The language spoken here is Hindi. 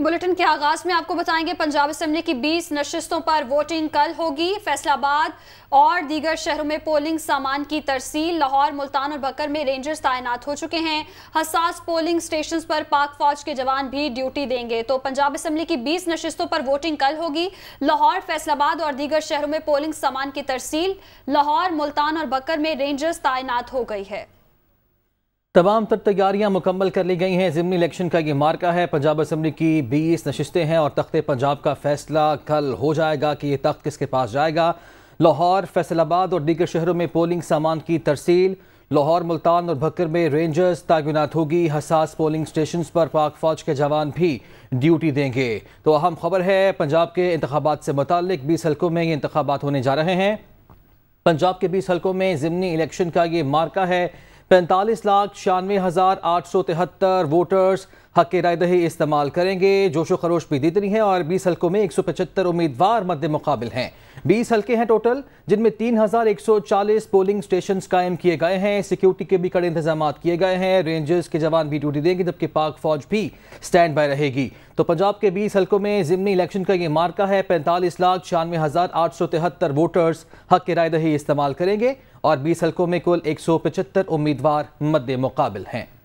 बुलेटिन के आगाज में आपको बताएंगे पंजाब असम्बली की 20 नशस्तों पर वोटिंग कल होगी फैसलाबाद और दीगर शहरों में पोलिंग सामान की तरसील लाहौर मुल्तान और बकर में रेंजर्स तैनात हो चुके हैं हसास पोलिंग स्टेशन पर पाक फौज के जवान भी ड्यूटी देंगे तो पंजाब असम्बली की 20 नशस्तों पर वोटिंग कल होगी लाहौर फैसलाबाद और दीगर शहरों में पोलिंग सामान की तरसील लाहौर मुल्तान और बकर में रेंजर्स तैनात हो गई है तमाम तर तैयारियां मुकम्मल कर ली गई हैं ज़मनी इलेक्शन का ये मार्का है पंजाब असम्बली की बीस नशस्तें हैं और तख्ते पंजाब का फैसला कल हो जाएगा कि ये तख्त किसके पास जाएगा लाहौर फैसलाबाद और दीगर शहरों में पोलिंग सामान की तरसील लाहौर मुल्तान और भक्कर में रेंजर्स तैनात होगी हसास पोलिंग स्टेशन पर पाक फौज के जवान भी ड्यूटी देंगे तो अहम खबर है पंजाब के इंतबात से मुतल बीस हल्कों में ये इंतबात होने जा रहे हैं पंजाब के बीस हल्कों में ज़मनी इलेक्शन का ये मार्का है पैंतालीस लाख छियानवे हज़ार आठ सौ तिहत्तर वोटर्स हक राय दही इस्तेमाल करेंगे जोशो खरोश भी दीदनी है और बीस हल्कों में एक सौ पचहत्तर उम्मीदवार मद्दे मुकाबल हैं बीस हल्के हैं टोटल जिनमें 3,140 पोलिंग स्टेशन कायम किए गए हैं सिक्योरिटी के भी कड़े इंतजाम किए गए हैं रेंजर्स के जवान भी ड्यूटी देंगे जबकि पाक फौज भी स्टैंड बाय रहेगी तो पंजाब के बीस हल्कों में जिमनी इलेक्शन का ये मार्का है पैंतालीस लाख छियानवे हज़ार आठ सौ तिहत्तर वोटर्स हक के रायदही इस्तेमाल करेंगे और बीस हल्कों में कुल एक सौ पचहत्तर उम्मीदवार मद्दे मुकाबल हैं